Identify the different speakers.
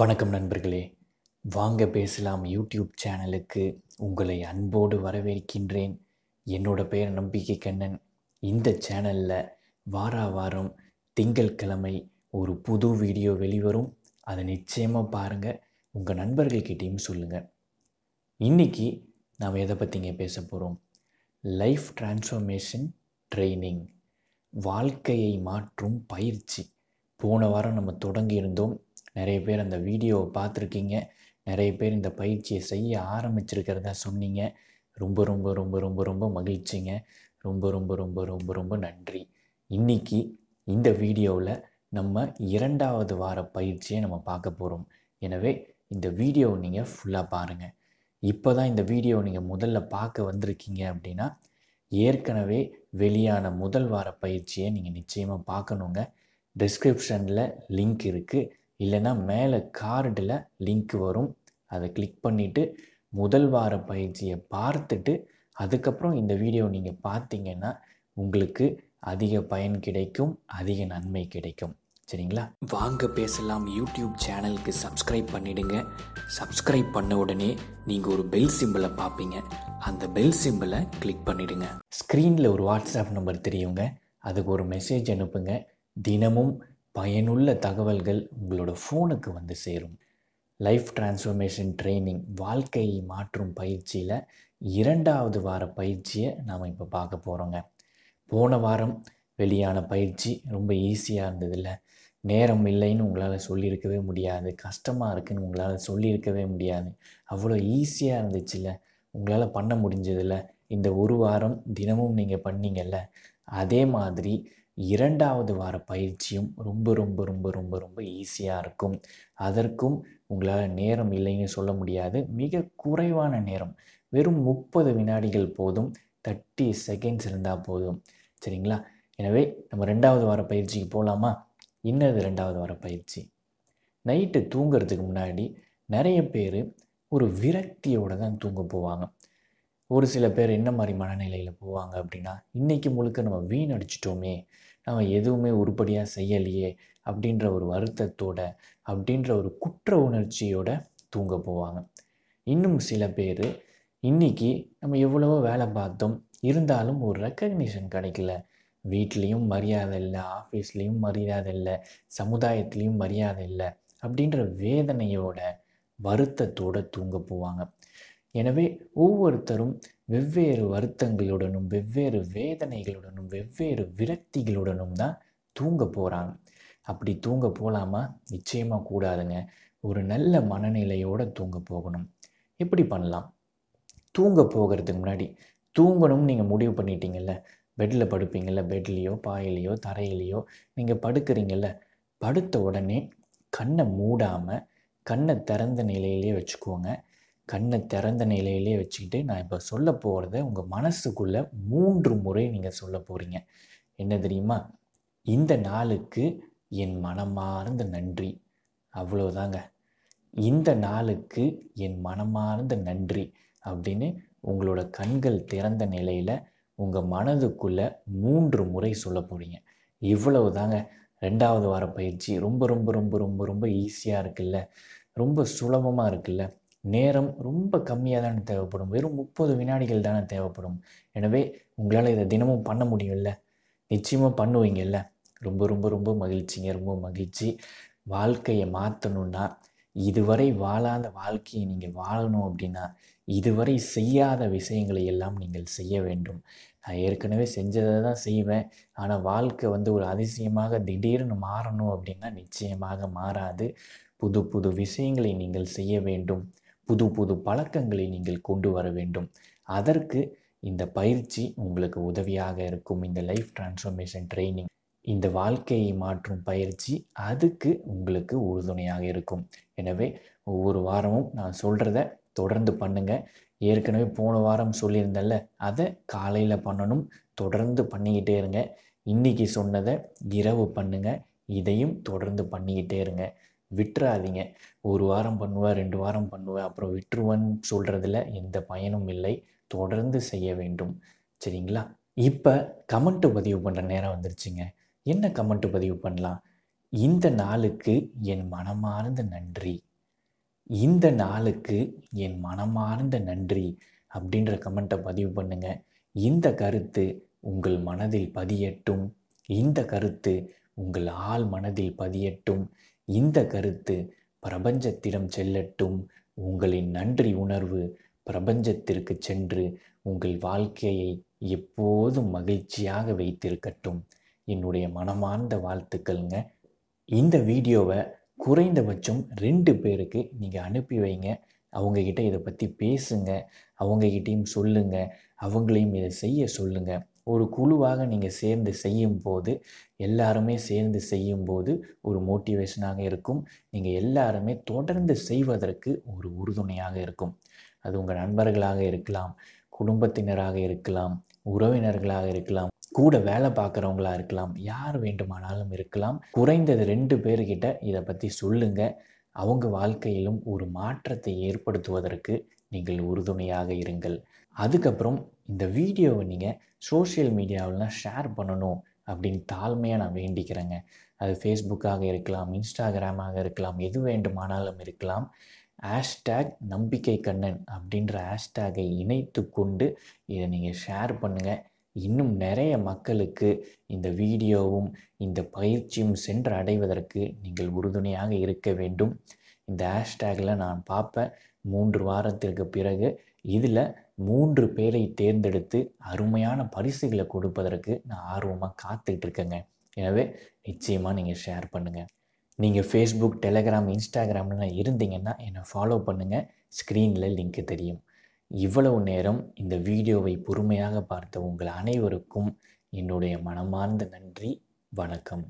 Speaker 1: வணக்கம் நண்பர்களே வாங்க பேசலாம் யூடியூப் சேனலுக்கு உங்களை அன்போடு வரவேற்கின்றேன் என்னோட பெயர் நம்பிக்கை கண்ணன் இந்த சேனலில் வார வாரம் கிழமை ஒரு புது வீடியோ வெளிவரும் அதை நிச்சயமாக பாருங்கள் உங்கள் நண்பர்கள்கிட்டையும் சொல்லுங்கள் இன்றைக்கி நாம் எதை பற்றிங்க பேச போகிறோம் லைஃப் டிரான்ஸ்ஃபர்மேஷன் ட்ரைனிங் வாழ்க்கையை மாற்றும் பயிற்சி போன வாரம் நம்ம தொடங்கியிருந்தோம் நிறைய பேர் அந்த வீடியோவை பார்த்துருக்கீங்க நிறைய பேர் இந்த பயிற்சியை செய்ய ஆரம்பிச்சிருக்கிறதா சொன்னீங்க ரொம்ப ரொம்ப ரொம்ப ரொம்ப ரொம்ப மகிழ்ச்சிங்க ரொம்ப ரொம்ப ரொம்ப ரொம்ப ரொம்ப நன்றி இன்றைக்கி இந்த வீடியோவில் நம்ம இரண்டாவது வார பயிற்சியை நம்ம பார்க்க போகிறோம் எனவே இந்த வீடியோவை நீங்கள் ஃபுல்லாக பாருங்கள் இப்போ தான் இந்த வீடியோ நீங்கள் முதல்ல பார்க்க வந்திருக்கீங்க அப்படின்னா ஏற்கனவே வெளியான முதல் வார பயிற்சியை நீங்கள் நிச்சயமாக பார்க்கணுங்க டிஸ்கிரிப்ஷனில் லிங்க் இருக்குது இல்லைன்னா மேலே கார்டில் லிங்க் வரும் அதை கிளிக் பண்ணிவிட்டு முதல் வார பயிற்சியை பார்த்துட்டு அதுக்கப்புறம் இந்த வீடியோ நீங்கள் பார்த்தீங்கன்னா உங்களுக்கு அதிக பயன் கிடைக்கும் அதிக நன்மை கிடைக்கும் சரிங்களா வாங்க பேசலாம் யூடியூப் சேனலுக்கு சப்ஸ்கிரைப் பண்ணிடுங்க சப்ஸ்கிரைப் பண்ண உடனே நீங்கள் ஒரு பெல் சிம்பிளை பார்ப்பீங்க அந்த பெல் சிம்பிளை கிளிக் பண்ணிடுங்க ஸ்க்ரீனில் ஒரு வாட்ஸ்அப் நம்பர் தெரியுங்க அதுக்கு ஒரு மெசேஜ் அனுப்புங்க தினமும் பயனுள்ள தகவல்கள் உங்களோட ஃபோனுக்கு வந்து சேரும் லைஃப் டிரான்ஸ்ஃபர்மேஷன் ட்ரைனிங் வாழ்க்கையை மாற்றும் பயிற்சியில் இரண்டாவது வார பயிற்சியை நாம் இப்போ பார்க்க போகிறோங்க போன வாரம் வெளியான பயிற்சி ரொம்ப ஈஸியாக இருந்ததில்ல நேரம் இல்லைன்னு உங்களால் சொல்லியிருக்கவே முடியாது கஷ்டமாக இருக்குதுன்னு உங்களால் சொல்லியிருக்கவே முடியாது அவ்வளோ ஈஸியாக இருந்துச்சுல்ல உங்களால் பண்ண முடிஞ்சதில்ல இந்த ஒரு வாரம் தினமும் நீங்கள் பண்ணீங்கல்ல அதே மாதிரி இரண்டாவது வார பயிற்சியும் ரொம்ப ரொம்ப ரொம்ப ரொம்ப ரொம்ப ஈஸியாக இருக்கும் அதற்கும் உங்களால் நேரம் இல்லைன்னு சொல்ல முடியாது மிக குறைவான நேரம் வெறும் முப்பது வினாடிகள் போதும் தேர்ட்டி செகண்ட்ஸ் இருந்தால் போதும் சரிங்களா எனவே நம்ம ரெண்டாவது வார பயிற்சிக்கு போகலாமா இன்னது ரெண்டாவது வார பயிற்சி நைட்டு தூங்கிறதுக்கு முன்னாடி நிறைய பேர் ஒரு விரக்தியோடு தான் தூங்க போவாங்க ஒரு சில பேர் என்ன மாதிரி மனநிலையில் போவாங்க அப்படின்னா இன்றைக்கி முழுக்க நம்ம வீண் அடிச்சிட்டோமே நம்ம எதுவுமே உருப்படியாக செய்யலையே அப்படின்ற ஒரு வருத்தத்தோட அப்படின்ற ஒரு குற்ற உணர்ச்சியோட தூங்க போவாங்க இன்னும் சில பேர் இன்றைக்கி நம்ம எவ்வளவோ வேலை பார்த்தோம் இருந்தாலும் ஒரு ரெக்கக்னிஷன் கிடைக்கல வீட்லேயும் மரியாதை இல்லை ஆஃபீஸ்லேயும் மரியாதை இல்லை சமுதாயத்துலேயும் மரியாதை இல்லை அப்படின்ற வேதனையோட வருத்தத்தோடு தூங்க போவாங்க எனவே ஒவ்வொருத்தரும் வெவ்வேறு வருத்தங்களுடனும் வெவ்வேறு வேதனைகளுடனும் வெவ்வேறு விரக்திகளுடனும் தான் தூங்க போகிறாங்க அப்படி தூங்க போகலாமா நிச்சயமாக கூடாதுங்க ஒரு நல்ல மனநிலையோடு தூங்க போகணும் எப்படி பண்ணலாம் தூங்க போகிறதுக்கு முன்னாடி தூங்கணும்னு நீங்கள் முடிவு பண்ணிட்டீங்கல்ல பெட்டில் படுப்பீங்கள்ல பெட்லேயோ பாயிலையோ தரையிலையோ நீங்கள் படுக்கிறீங்கல்ல படுத்த உடனே கண்ணை மூடாமல் கண்ணை திறந்த நிலையிலே வச்சுக்கோங்க கண்ணை திறந்த நிலையிலே வச்சுக்கிட்டு நான் இப்போ சொல்ல போகிறத உங்கள் மனசுக்குள்ளே மூன்று முறை நீங்கள் சொல்ல போகிறீங்க என்ன தெரியுமா இந்த நாளுக்கு என் மனமார்ந்த நன்றி அவ்வளோதாங்க இந்த நாளுக்கு என் மனமார்ந்த நன்றி அப்படின்னு உங்களோட கண்கள் திறந்த நிலையில் உங்கள் மனதுக்குள்ளே மூன்று முறை சொல்ல போகிறீங்க இவ்வளவு தாங்க ரெண்டாவது வார பயிற்சி ரொம்ப ரொம்ப ரொம்ப ரொம்ப ரொம்ப ஈஸியாக இருக்குல்ல ரொம்ப சுலபமாக இருக்குல்ல நேரம் ரொம்ப கம்மியாக தானே தேவைப்படும் வெறும் முப்பது வினாடிகள் தானே தேவைப்படும் எனவே உங்களால் இதை தினமும் பண்ண முடியும்ல நிச்சயமாக பண்ணுவீங்கல்ல ரொம்ப ரொம்ப ரொம்ப மகிழ்ச்சிங்க ரொம்ப மகிழ்ச்சி வாழ்க்கையை மாற்றணுன்னா இதுவரை வாழாத வாழ்க்கையை நீங்கள் வாழணும் அப்படின்னா இதுவரை செய்யாத விஷயங்களை எல்லாம் நீங்கள் செய்ய வேண்டும் நான் ஏற்கனவே செஞ்சதை தான் செய்வேன் ஆனால் வாழ்க்கை வந்து ஒரு அதிசயமாக திடீர்னு மாறணும் அப்படின்னா நிச்சயமாக மாறாது புது புது விஷயங்களை நீங்கள் செய்ய வேண்டும் புது புது பழக்கங்களை நீங்கள் கொண்டு வர வேண்டும் அதற்கு இந்த பயிற்சி உங்களுக்கு உதவியாக இருக்கும் இந்த லைஃப் டிரான்ஸ்ஃபர்மேஷன் ட்ரைனிங் இந்த வாழ்க்கையை மாற்றும் பயிற்சி அதுக்கு உங்களுக்கு உறுதுணையாக இருக்கும் எனவே ஒவ்வொரு வாரமும் நான் சொல்கிறத தொடர்ந்து பண்ணுங்கள் ஏற்கனவே போன வாரம் சொல்லியிருந்தேன்ல அதை காலையில் பண்ணணும் தொடர்ந்து பண்ணிக்கிட்டே இருங்க இன்றைக்கி சொன்னதை இரவு பண்ணுங்கள் இதையும் தொடர்ந்து பண்ணிக்கிட்டே இருங்க விட்டுறாதீங்க ஒரு வாரம் பண்ணுவேன் ரெண்டு வாரம் பண்ணுவேன் அப்புறம் விட்டுருவேன்னு சொல்கிறதுல எந்த பயனும் இல்லை தொடர்ந்து செய்ய வேண்டும் சரிங்களா இப்போ கமெண்ட்டு பதிவு பண்ணுற நேரம் வந்துருச்சுங்க என்ன கமெண்ட்டு பதிவு பண்ணலாம் இந்த நாளுக்கு என் மனமார்ந்த நன்றி இந்த நாளுக்கு என் மனமார்ந்த நன்றி அப்படின்ற கமெண்ட்டை பதிவு பண்ணுங்க இந்த கருத்து உங்கள் மனதில் பதியட்டும் இந்த கருத்து உங்கள் ஆள் மனதில் பதியட்டும் இந்த கருத்து பிரபஞ்சத்திடம் செல்லட்டும் உங்களின் நன்றி உணர்வு பிரபஞ்சத்திற்கு சென்று உங்கள் வாழ்க்கையை எப்போதும் மகிழ்ச்சியாக வைத்திருக்கட்டும் என்னுடைய மனமார்ந்த வாழ்த்துக்கள்ங்க இந்த வீடியோவை குறைந்தபட்சம் ரெண்டு பேருக்கு நீங்கள் அனுப்பி வைங்க அவங்கக்கிட்ட இதை பற்றி பேசுங்க அவங்கக்கிட்டேயும் சொல்லுங்கள் அவங்களையும் இதை செய்ய சொல்லுங்கள் ஒரு குழுவாக நீங்கள் சேர்ந்து செய்யும் போது எல்லாருமே சேர்ந்து செய்யும் போது ஒரு மோட்டிவேஷனாக இருக்கும் நீங்கள் எல்லாருமே தொடர்ந்து செய்வதற்கு ஒரு உறுதுணையாக இருக்கும் அது உங்கள் நண்பர்களாக இருக்கலாம் குடும்பத்தினராக இருக்கலாம் உறவினர்களாக இருக்கலாம் கூட வேலை பார்க்குறவங்களா இருக்கலாம் யார் வேண்டுமானாலும் இருக்கலாம் குறைந்தது ரெண்டு பேர்கிட்ட இதை பற்றி சொல்லுங்கள் அவங்க வாழ்க்கையிலும் ஒரு மாற்றத்தை ஏற்படுத்துவதற்கு நீங்கள் உறுதுணையாக இருங்கள் அதுக்கப்புறம் இந்த வீடியோவை நீங்கள் சோஷியல் மீடியாவிலாம் ஷேர் பண்ணணும் அப்படின்னு தாழ்மையாக நான் வேண்டிக்கிறேங்க அது ஃபேஸ்புக்காக இருக்கலாம் இன்ஸ்டாகிராமாக இருக்கலாம் எது வேண்டுமானாலும் இருக்கலாம் ஹேஷ்டேக் நம்பிக்கை கண்ணன் அப்படின்ற ஹேஷ்டேகை இணைத்து கொண்டு இதை நீங்கள் ஷேர் பண்ணுங்கள் இன்னும் நிறைய மக்களுக்கு இந்த வீடியோவும் இந்த பயிற்சியும் சென்று அடைவதற்கு நீங்கள் உறுதுணையாக இருக்க வேண்டும் இந்த ஹேஷ்டேகில் நான் பார்ப்பேன் மூன்று வாரத்திற்கு பிறகு இதில் மூன்று பேரை தேர்ந்தெடுத்து அருமையான பரிசுகளை கொடுப்பதற்கு நான் ஆர்வமாக காத்துக்கிட்டு இருக்கேங்க எனவே நிச்சயமாக நீங்கள் ஷேர் பண்ணுங்கள் நீங்கள் ஃபேஸ்புக் டெலகிராம் இன்ஸ்டாகிராம்லாம் இருந்தீங்கன்னா என்னை ஃபாலோ பண்ணுங்கள் ஸ்க்ரீனில் லிங்க்கு தெரியும் இவ்வளவு நேரம் இந்த வீடியோவை பொறுமையாக பார்த்த உங்கள் அனைவருக்கும் என்னுடைய மனமார்ந்த நன்றி வணக்கம்